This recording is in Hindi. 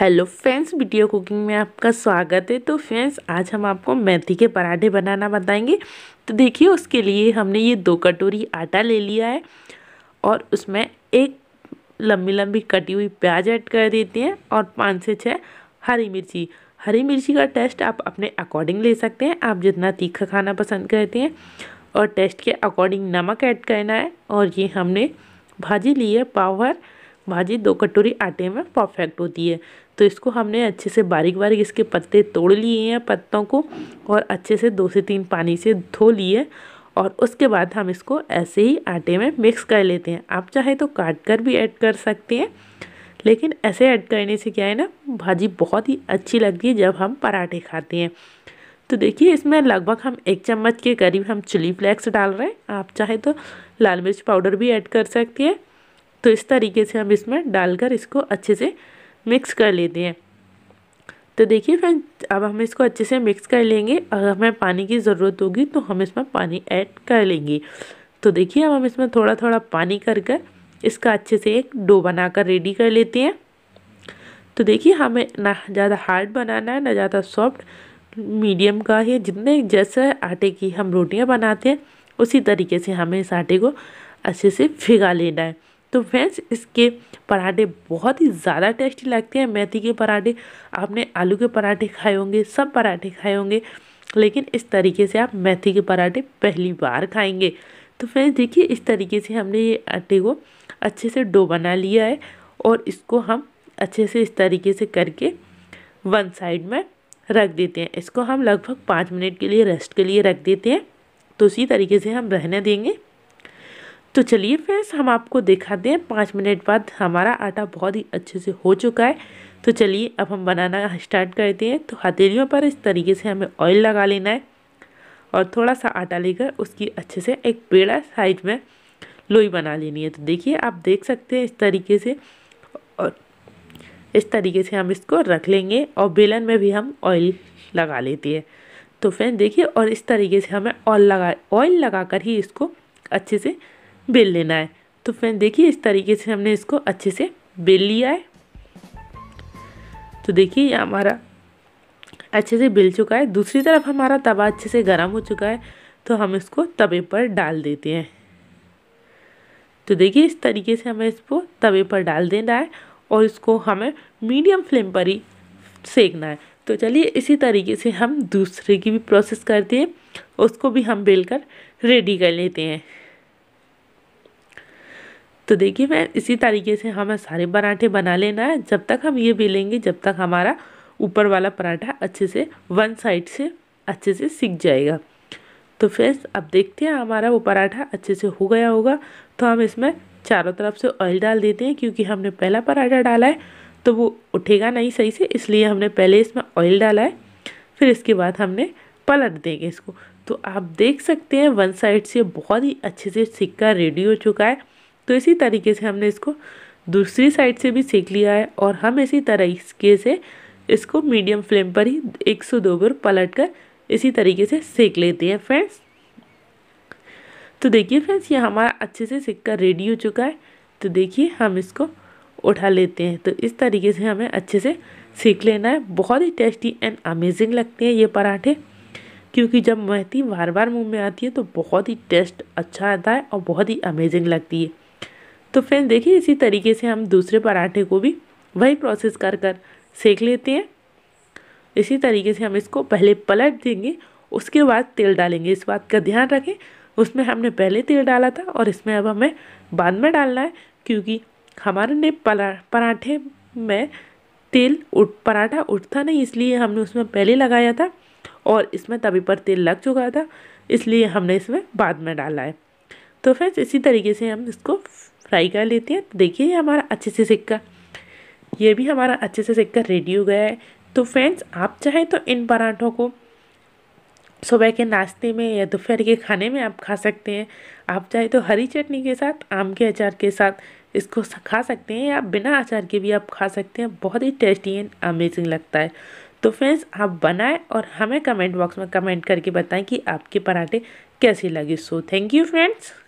हेलो फ्रेंड्स वीडियो कुकिंग में आपका स्वागत है तो फ्रेंड्स आज हम आपको मेथी के पराठे बनाना बताएंगे तो देखिए उसके लिए हमने ये दो कटोरी आटा ले लिया है और उसमें एक लंबी लंबी कटी हुई प्याज ऐड कर देते हैं और पाँच से छः हरी मिर्ची हरी मिर्ची का टेस्ट आप अपने अकॉर्डिंग ले सकते हैं आप जितना तीखा खाना पसंद करते हैं और टेस्ट के अकॉर्डिंग नमक ऐड करना है और ये हमने भाजी ली है पाव भर भाजी दो कटोरी आटे में परफेक्ट होती है तो इसको हमने अच्छे से बारीक बारीक इसके पत्ते तोड़ लिए हैं पत्तों को और अच्छे से दो से तीन पानी से धो लिए और उसके बाद हम इसको ऐसे ही आटे में मिक्स कर लेते हैं आप चाहे तो काट कर भी ऐड कर सकते हैं लेकिन ऐसे ऐड करने से क्या है ना भाजी बहुत ही अच्छी लगती है जब हम पराठे खाते हैं तो देखिए इसमें लगभग हम एक चम्मच के करीब हम चिली फ्लेक्स डाल रहे हैं आप चाहे तो लाल मिर्च पाउडर भी ऐड कर सकते हैं तो इस तरीके से हम इसमें डालकर इसको अच्छे से मिक्स कर लेते हैं तो देखिए फ्रेंड अब हम इसको अच्छे से मिक्स कर लेंगे अगर हमें पानी की ज़रूरत होगी तो हम इसमें पानी ऐड कर लेंगे तो देखिए अब हम इसमें थोड़ा थोड़ा पानी कर कर इसका अच्छे से एक डो बनाकर रेडी कर लेते हैं तो देखिए हमें ना ज़्यादा हार्ड बनाना है ना ज़्यादा सॉफ्ट मीडियम का ही जितने जैसे आटे की हम रोटियां बनाते हैं उसी तरीके से हमें इस आटे को अच्छे से फिगा लेना है तो फ्रेंड्स इसके पराठे बहुत ही ज़्यादा टेस्टी लगते हैं मेथी के पराठे आपने आलू के पराठे खाए होंगे सब पराठे खाए होंगे लेकिन इस तरीके से आप मेथी के पराठे पहली बार खाएंगे तो फ्रेंड्स देखिए इस तरीके से हमने ये आटे को अच्छे से डो बना लिया है और इसको हम अच्छे से इस तरीके से करके वन साइड में रख देते हैं इसको हम लगभग पाँच मिनट के लिए रेस्ट के लिए रख देते हैं तो उसी तरीके से हम रहने देंगे तो चलिए फ्रेंड्स हम आपको दिखाते हैं पाँच मिनट बाद हमारा आटा बहुत ही अच्छे से हो चुका है तो चलिए अब हम बनाना स्टार्ट करते हैं तो हथेलियों पर इस तरीके से हमें ऑयल लगा लेना है और थोड़ा सा आटा लेकर उसकी अच्छे से एक पेड़ा साइज में लोई बना लेनी है तो देखिए आप देख सकते हैं इस तरीके से और इस तरीके से हम इसको रख लेंगे और बेलन में भी हम ऑयल लगा लेते हैं तो फ्रेंड देखिए और इस तरीके से हमें ऑयल लगा ऑयल लगा कर ही इसको अच्छे से बेल लेना है तो फ्रेंड देखिए इस तरीके से हमने इसको अच्छे से बेल लिया है तो देखिए ये हमारा अच्छे से बेल चुका है दूसरी तरफ हमारा तवा अच्छे से गर्म हो चुका है तो हम इसको तवे पर डाल देते हैं तो देखिए इस तरीके से हमें इसको तवे पर डाल देना है और इसको हमें मीडियम फ्लेम पर ही सेकना है तो चलिए इसी तरीके से हम दूसरे की भी प्रोसेस करते हैं उसको भी हम बेल कर रेडी कर लेते हैं तो देखिए मैं इसी तरीके से हमें सारे पराठे बना लेना है जब तक हम ये बेलेंगे जब तक हमारा ऊपर वाला पराठा अच्छे से वन साइड से अच्छे से सीख जाएगा तो फ्रेंड्स अब देखते हैं हमारा वो पराठा अच्छे से हो गया होगा तो हम इसमें चारों तरफ से ऑयल डाल देते हैं क्योंकि हमने पहला पराठा डाला है तो वो उठेगा नहीं सही से इसलिए हमने पहले इसमें ऑयल डाला है फिर इसके बाद हमने पलट देंगे इसको तो आप देख सकते हैं वन साइड से बहुत ही अच्छे से सिक्का रेडी हो चुका है तो इसी तरीके से हमने इसको दूसरी साइड से भी सेक लिया है और हम इसी तरीके से इसको मीडियम फ्लेम पर ही एक सौ दो बार पलट कर इसी तरीके से सेक लेते हैं फ्रेंड्स तो देखिए फ्रेंड्स ये हमारा अच्छे से सिक्का रेडी हो चुका है तो देखिए हम इसको उठा लेते हैं तो इस तरीके से हमें अच्छे से सीख लेना है बहुत ही टेस्टी एंड अमेजिंग लगते हैं ये पराठे क्योंकि जब मेहती बार बार मुंह में आती है तो बहुत ही टेस्ट अच्छा आता है और बहुत ही अमेजिंग लगती है तो फ्रेंड्स देखिए इसी तरीके से हम दूसरे पराठे को भी वही प्रोसेस कर कर सेक लेते हैं इसी तरीके से हम इसको पहले पलट देंगे उसके बाद तेल डालेंगे इस बात का ध्यान रखें उसमें हमने पहले तेल डाला था और इसमें अब हमें बाद में डालना है क्योंकि हमारे ने पराठे में तेल उठ पराठा उठता नहीं इसलिए हमने उसमें पहले लगाया था और इसमें तभी पर तेल लग चुका था इसलिए हमने इसमें बाद में डाला है तो फ्रेंड्स इसी तरीके से हम इसको फ्राई कर लेते हैं तो देखिए हमारा अच्छे से सिक्का ये भी हमारा अच्छे से सिक्का रेडी हो गया है तो फ्रेंड्स आप चाहें तो इन पराठों को सुबह के नाश्ते में या दोपहर के खाने में आप खा सकते हैं आप चाहे तो हरी चटनी के साथ आम के अचार के साथ इसको खा सकते हैं या बिना अचार के भी आप खा सकते हैं बहुत ही टेस्टी एंड अमेजिंग लगता है तो फ्रेंड्स आप बनाएं और हमें कमेंट बॉक्स में कमेंट करके बताएं कि आपके पराठे कैसे लगे सो थैंक यू फ्रेंड्स